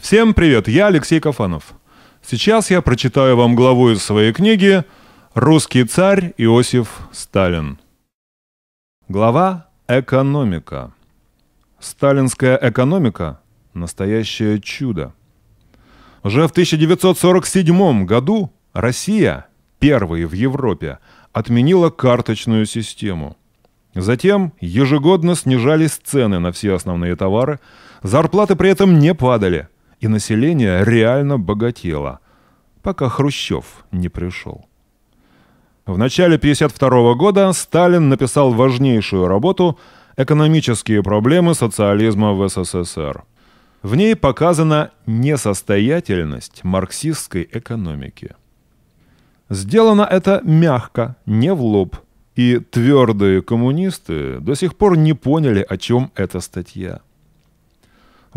Всем привет, я Алексей Кафанов. Сейчас я прочитаю вам главу из своей книги «Русский царь Иосиф Сталин». Глава «Экономика». Сталинская экономика – настоящее чудо. Уже в 1947 году Россия, первой в Европе, отменила карточную систему – Затем ежегодно снижались цены на все основные товары, зарплаты при этом не падали и население реально богатело, пока Хрущев не пришел. В начале 1952 года Сталин написал важнейшую работу «Экономические проблемы социализма в СССР». В ней показана несостоятельность марксистской экономики. Сделано это мягко, не в лоб, и твердые коммунисты до сих пор не поняли, о чем эта статья.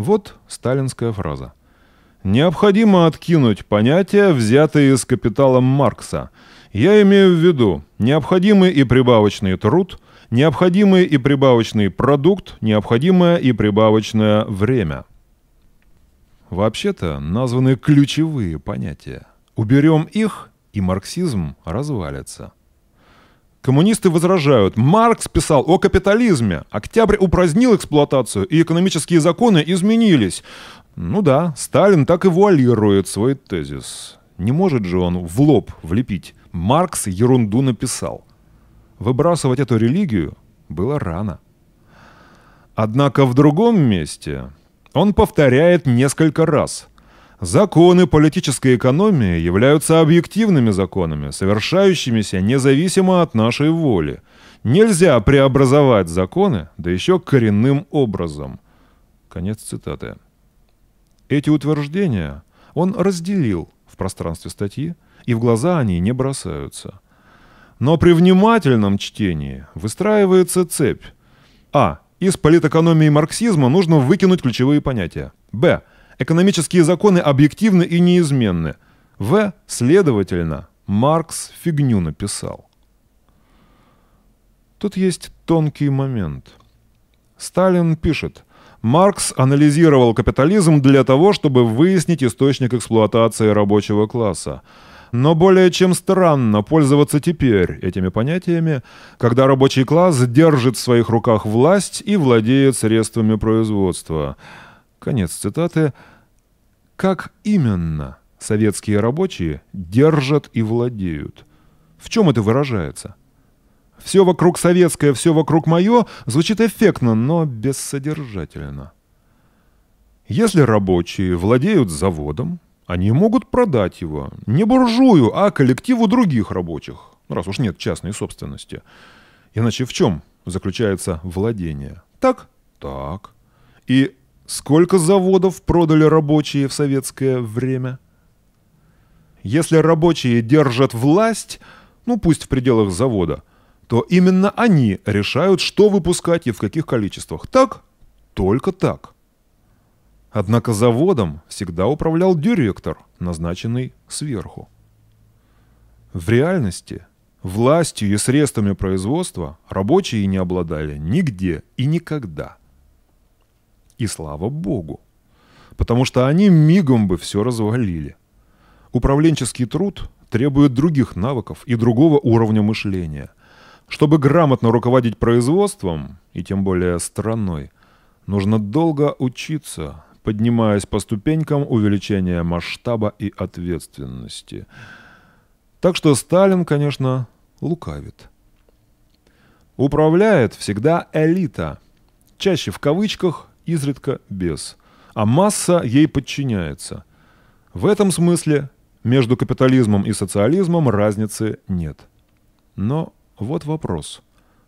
Вот сталинская фраза. Необходимо откинуть понятия, взятые из капитала Маркса. Я имею в виду необходимый и прибавочный труд, необходимый и прибавочный продукт, необходимое и прибавочное время. Вообще-то названы ключевые понятия. Уберем их, и марксизм развалится. Коммунисты возражают. Маркс писал о капитализме. Октябрь упразднил эксплуатацию, и экономические законы изменились. Ну да, Сталин так и вуалирует свой тезис. Не может же он в лоб влепить. Маркс ерунду написал. Выбрасывать эту религию было рано. Однако в другом месте он повторяет несколько раз. Законы политической экономии являются объективными законами, совершающимися независимо от нашей воли. Нельзя преобразовать законы, да еще коренным образом. Конец цитаты. Эти утверждения он разделил в пространстве статьи, и в глаза они не бросаются. Но при внимательном чтении выстраивается цепь. А. Из политэкономии марксизма нужно выкинуть ключевые понятия. Б Экономические законы объективны и неизменны. В. Следовательно, Маркс фигню написал. Тут есть тонкий момент. Сталин пишет – Маркс анализировал капитализм для того, чтобы выяснить источник эксплуатации рабочего класса. Но более чем странно пользоваться теперь этими понятиями, когда рабочий класс держит в своих руках власть и владеет средствами производства. Конец цитаты. Как именно советские рабочие держат и владеют? В чем это выражается? «Все вокруг советское, все вокруг мое» звучит эффектно, но бессодержательно. Если рабочие владеют заводом, они могут продать его не буржую, а коллективу других рабочих, раз уж нет частной собственности. Иначе в чем заключается владение? Так? Так. И Сколько заводов продали рабочие в советское время? Если рабочие держат власть, ну пусть в пределах завода, то именно они решают, что выпускать и в каких количествах. Так? Только так. Однако заводом всегда управлял директор, назначенный сверху. В реальности властью и средствами производства рабочие не обладали нигде и никогда – и слава богу. Потому что они мигом бы все развалили. Управленческий труд требует других навыков и другого уровня мышления. Чтобы грамотно руководить производством, и тем более страной, нужно долго учиться, поднимаясь по ступенькам увеличения масштаба и ответственности. Так что Сталин, конечно, лукавит. Управляет всегда элита. Чаще в кавычках, изредка без. А масса ей подчиняется. В этом смысле между капитализмом и социализмом разницы нет. Но вот вопрос.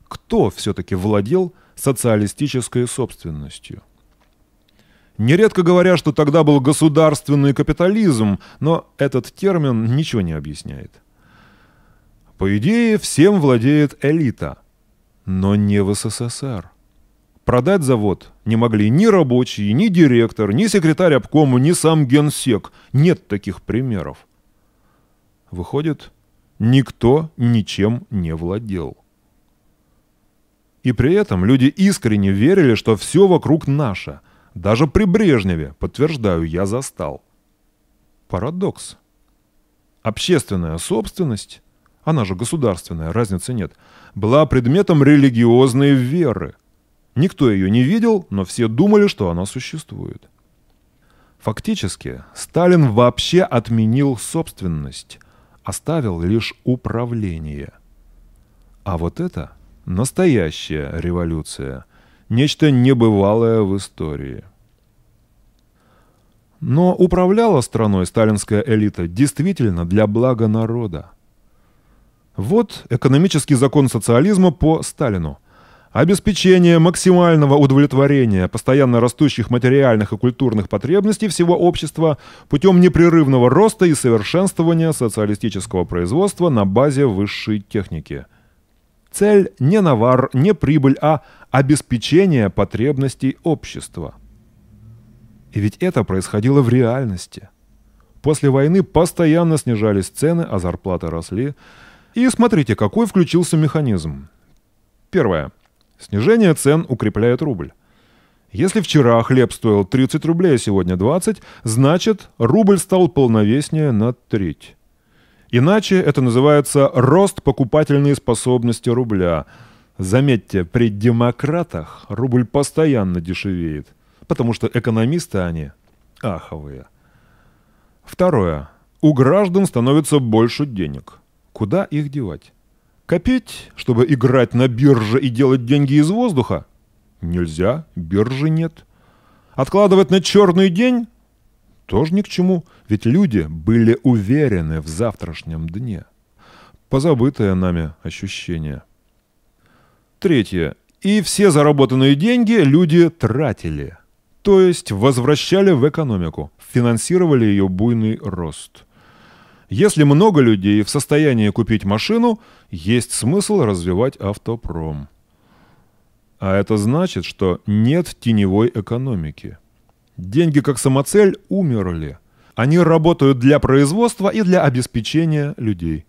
Кто все-таки владел социалистической собственностью? Нередко говоря, что тогда был государственный капитализм, но этот термин ничего не объясняет. По идее, всем владеет элита, но не в СССР. Продать завод не могли ни рабочие, ни директор, ни секретарь обкома, ни сам генсек. Нет таких примеров. Выходит, никто ничем не владел. И при этом люди искренне верили, что все вокруг наше. Даже при Брежневе, подтверждаю, я застал. Парадокс. Общественная собственность, она же государственная, разницы нет, была предметом религиозной веры – Никто ее не видел, но все думали, что она существует. Фактически, Сталин вообще отменил собственность, оставил лишь управление. А вот это настоящая революция, нечто небывалое в истории. Но управляла страной сталинская элита действительно для блага народа. Вот экономический закон социализма по Сталину. Обеспечение максимального удовлетворения постоянно растущих материальных и культурных потребностей всего общества путем непрерывного роста и совершенствования социалистического производства на базе высшей техники. Цель не навар, не прибыль, а обеспечение потребностей общества. И ведь это происходило в реальности. После войны постоянно снижались цены, а зарплаты росли. И смотрите, какой включился механизм. Первое. Снижение цен укрепляет рубль. Если вчера хлеб стоил 30 рублей, а сегодня 20, значит, рубль стал полновеснее на треть. Иначе это называется рост покупательной способности рубля. Заметьте, при демократах рубль постоянно дешевеет, потому что экономисты они аховые. Второе. У граждан становится больше денег. Куда их девать? Копить, чтобы играть на бирже и делать деньги из воздуха? Нельзя, биржи нет. Откладывать на черный день? Тоже ни к чему, ведь люди были уверены в завтрашнем дне. Позабытое нами ощущение. Третье. И все заработанные деньги люди тратили. То есть возвращали в экономику, финансировали ее буйный рост – если много людей в состоянии купить машину, есть смысл развивать автопром. А это значит, что нет теневой экономики. Деньги как самоцель умерли. Они работают для производства и для обеспечения людей.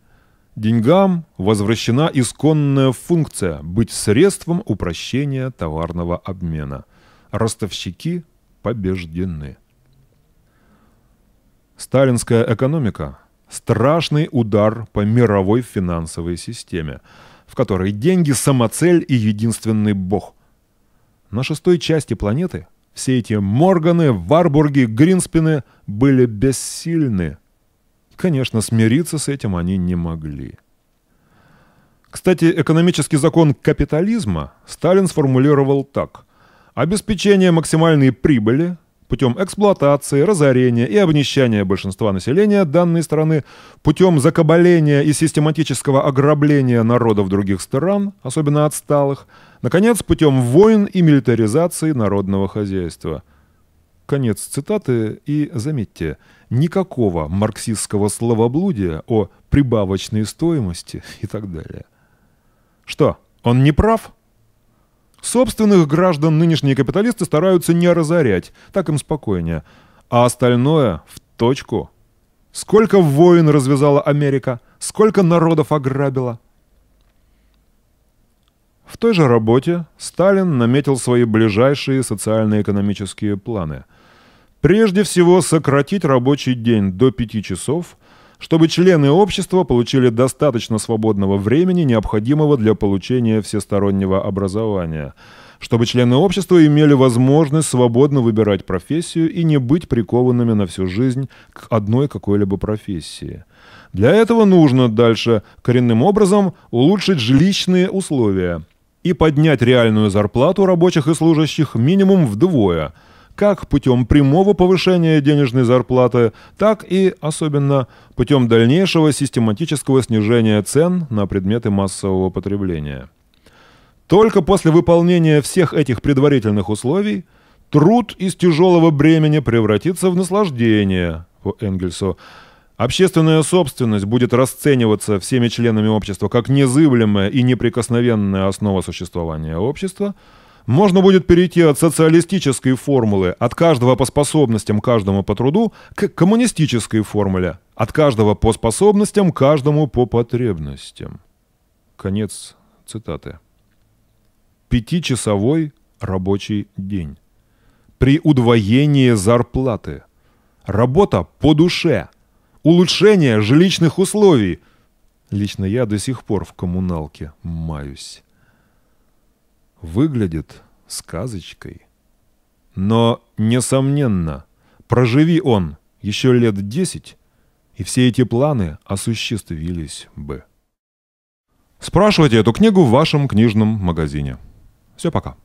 Деньгам возвращена исконная функция быть средством упрощения товарного обмена. Ростовщики побеждены. Сталинская экономика страшный удар по мировой финансовой системе, в которой деньги – самоцель и единственный бог. На шестой части планеты все эти Морганы, Варбурги, Гринспины были бессильны. Конечно, смириться с этим они не могли. Кстати, экономический закон капитализма Сталин сформулировал так. Обеспечение максимальной прибыли путем эксплуатации, разорения и обнищания большинства населения данной страны, путем закабаления и систематического ограбления народов других стран, особенно отсталых, наконец, путем войн и милитаризации народного хозяйства. Конец цитаты и, заметьте, никакого марксистского словоблудия о прибавочной стоимости и так далее. Что, он не прав? Собственных граждан нынешние капиталисты стараются не разорять, так им спокойнее. А остальное в точку. Сколько войн развязала Америка, сколько народов ограбила. В той же работе Сталин наметил свои ближайшие социально-экономические планы. Прежде всего сократить рабочий день до 5 часов – чтобы члены общества получили достаточно свободного времени, необходимого для получения всестороннего образования, чтобы члены общества имели возможность свободно выбирать профессию и не быть прикованными на всю жизнь к одной какой-либо профессии. Для этого нужно дальше коренным образом улучшить жилищные условия и поднять реальную зарплату рабочих и служащих минимум вдвое – как путем прямого повышения денежной зарплаты, так и, особенно, путем дальнейшего систематического снижения цен на предметы массового потребления. Только после выполнения всех этих предварительных условий труд из тяжелого бремени превратится в наслаждение, по Энгельсу, Общественная собственность будет расцениваться всеми членами общества как незыблемая и неприкосновенная основа существования общества – можно будет перейти от социалистической формулы «от каждого по способностям, каждому по труду» к коммунистической формуле «от каждого по способностям, каждому по потребностям». Конец цитаты. Пятичасовой рабочий день. При удвоении зарплаты. Работа по душе. Улучшение жилищных условий. Лично я до сих пор в коммуналке маюсь выглядит сказочкой. Но, несомненно, проживи он еще лет десять, и все эти планы осуществились бы. Спрашивайте эту книгу в вашем книжном магазине. Все, пока.